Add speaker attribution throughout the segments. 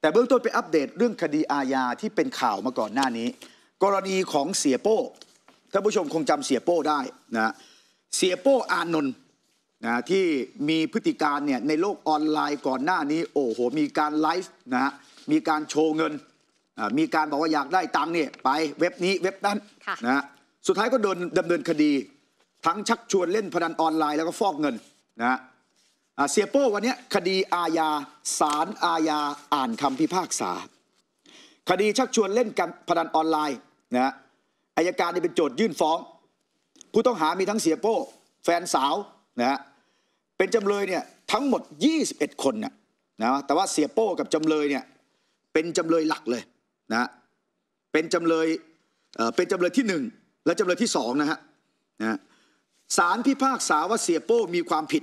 Speaker 1: แต่เบื้องต้นไปอัปเดตเรื่องคดีอาญาที่เป็นข่าวมาก่อนหน้านี้ กรณีของเสียโป้ท่านผู้ชมคงจำเสียโป้ได้นะเสียโป้อานนท์นะที่มีพฤติการเนี่ยในโลกออนไลน์ก่อนหน้านี้โอ้โห มีการไลฟ์นะมีการโชว์เงินมีการบอกว่าอยากได้ตังค์เนี่ยไปเว็บนี้เว็บนั้นนะสุดท้ายก็โดนดำเนินคดีทั้งชักชวนเล่นพนันออนไลน์แล้วก็ฟอกเงินนะเสียโป้วันนี้คดีอาญาสารอาญาอ่านคำพิพากษา คดีชักชวนเล่นการพนันออนไลน์นะฮะอายการนี่เป็นโจทยื่นฟ้อง ผู้ต้องหามีทั้งเสียโป้แฟนสาวนะฮะเป็นจำเลยเนี่ยทั้งหมด 21 คนนะนะแต่ว่าเสียโป้กับจำเลยเนี่ยเป็นจำเลยหลักเลยนะเป็นจำเลยเป็นจำเลยที่ 1 และจำเลยที่2นะฮะนะสารพิพากษาว่าเสียโป้มีความผิด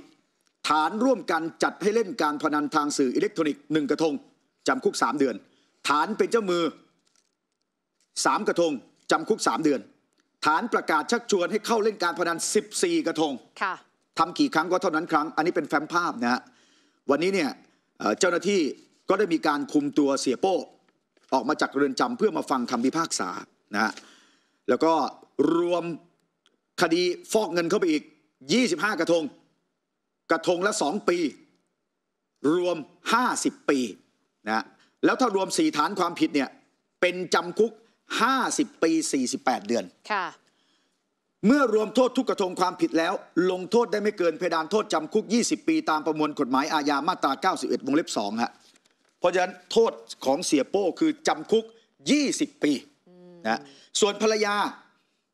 Speaker 1: ฐานร่วมกันจัดให้เล่นการพนันทางสื่ออิเล็กทรอนิกส์หนึ่งกระทงจำคุก 3 เดือน ฐานเป็นเจ้ามือ 3 กระทงจำคุก 3 เดือน ฐานประกาศชักชวนให้เข้าเล่นการพนัน14 กระทงทำกี่ครั้งก็เท่านั้นครั้งอันนี้เป็นแฟ้มภาพนะฮะวันนี้เนี่ยเจ้าหน้าที่ก็ได้มีการคุมตัวเสียโป้ออกมาจากเรือนจำเพื่อมาฟังคำพิพากษานะฮะแล้วก็รวมคดีฟอกเงินเข้าไปอีก 25 กระทงกระทงละสองปี รวมห้าสิบปีนะแล้วถ้ารวมสี่ฐานความผิดเนี่ยเป็นจำคุกห้าสิบปีสสี่ิบแปดเดือนค่ะเมื่อรวมโทษทุกกระทงความผิดแล้ว ลงโทษได้ไม่เกินเพดานโทษจำคุก 20 ปี ตามประมวลกฎหมายอาญามาตรา91วงเล็บ2ฮะเพราะฉะนั้นโทษของเสียโป้คือจำคุก 20 ปีนะส่วนภรรยา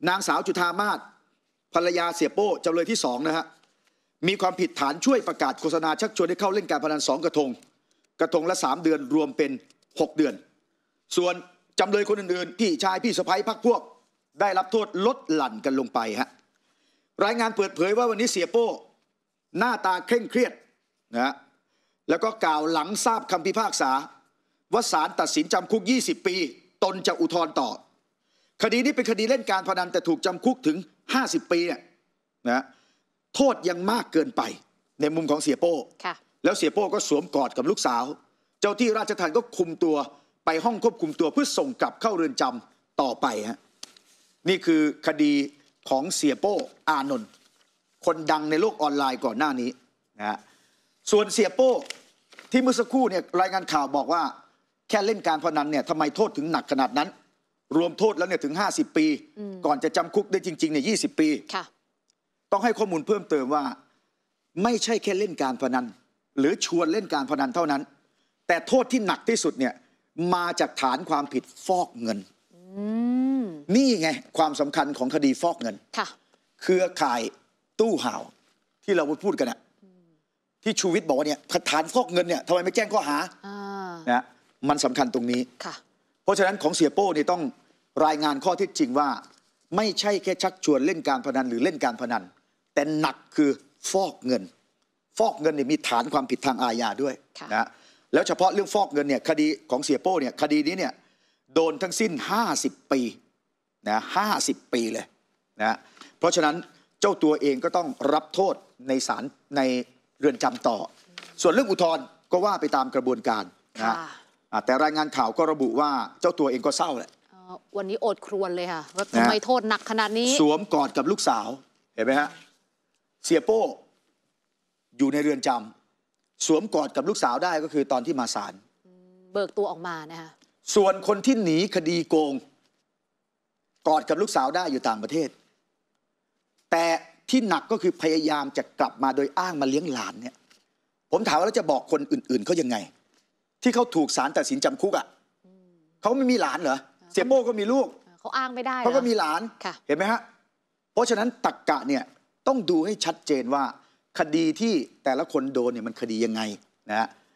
Speaker 1: นางสาวจุธามาศภรรยาเสียโป้จำเลยที่สองนะฮะมีความผิดฐานช่วยประกาศโฆษณาชักชวนให้เข้าเล่นการพนันสองกระทง กระทงละ3เดือนรวมเป็น 6 เดือน ส่วนจำเลยคนอื่นๆพี่ชายพี่สะพ้ยพักพวก ได้รับโทษลดหลั่นกันลงไปฮะรายงานเปิดเผยว่าวันนี้เสียโป้หน้าตาเคร่งเครียดนะแล้วก็กล่าวหลังทราบคำพิพากษา ว่าศาลตัดสินจำคุก 20 ปี ตนจะอุทธรณ์ต่อ คดีนี้เป็นคดีเล่นการพนันแต่ถูกจำคุกถึง 50 ปีเนี่ยนะโทษยังมากเกินไปในมุมของเสียโป้แล้วเสียโป้ก็สวมกอดกับลูกสาว เจ้าที่ราชทัณฑ์ก็คุมตัวไปห้องควบคุมตัวเพื่อส่งกลับเข้าเรือนจำต่อไปฮะ นี่คือคดีของเสียโป้อานนท์คนดังในโลกออนไลน์ก่อนหน้านี้นะฮะ ส่วนเสียโป้ที่เมื่อสักครู่เนี่ยรายงานข่าวบอกว่าแค่เล่นการพนันเนี่ยทำไมโทษถึงหนักขนาดนั้น รวมโทษแล้วเนี่ยถึง 50 ปี ก่อนจะจำคุกได้จริงๆเนี่ยยีปีต้องให้ข้อมูลเพิ่มเติมว่า ไม่ใช่แค่เล่นการพนันหรือชวนเล่นการพนันเท่านั้น แต่โทษที่หนักที่สุดเนี่ยมาจากฐานความผิดฟอกเงินนี่ไงความสำคัญของคดีฟอกเงินเครือข่ายตู้ห่าวที่เราพูดกันอะที่ชูวิทย์บอกว่าเนี่ยฐานฟอกเงินเนี่ยทำไมไม่แจ้งข้อหานะมันสำคัญตรงนี้เพราะฉะนั้นของเสียโป้นี่ต้องรายงานข้อเท็จจริงว่า ไม่ใช่แค่ชักชวนเล่นการพนันหรือเล่นการพนันแต่หนักคือฟอกเงิน ฟอกเงินเนี่ยมีฐานความผิดทางอาญาด้วยนะแล้วเฉพาะเรื่องฟอกเงินเนี่ยคดีของเสียโป้เนี่ยคดีนี้เนี่ยโดนทั้งสิ้น 50 ปีนะห้าสิบปีเลยนะเพราะฉะนั้นเจ้าตัวเองก็ต้องรับโทษในศาลในเรือนจำต่อ ส่วนเรื่องอุทธรณ์ก็ว่าไปตามกระบวนการนะแต่รายงานข่าวก็ระบุว่าเจ้าตัวเองก็เศร้าแหละวันนี้อดครวนเลยค่ะว่าทำไมโทษหนักขนาดนี้สวมกอดกับลูกสาวเห็นไหมฮะเสียโป้อยู่ในเรือนจำสวมกอดกับลูกสาวได้ก็คือตอนที่มาศาลเบิกตัวออกมานะคะส่วนคนที่หนีคดีโกง กอดกับลูกสาวได้อยู่ต่างประเทศ แต่ที่หนักก็คือพยายามจะกลับมาโดยอ้างมาเลี้ยงหลานเนี่ย ผมถามว่าเราจะบอกคนอื่นๆเขายังไง ที่เขาถูกศาลตัดสินจำคุกอะ่ะเขาไม่มีหลานเหรอเสียโป้ก็มีลูกเขาอ้างไม่ได้เขาก็มีหลานเห็นไหมฮะเพราะฉะนั้นตักกะเนี่ยต้องดูให้ชัดเจนว่า คดีที่แต่ละคนโดนเนี่ยมันคดียังไงนะฮะ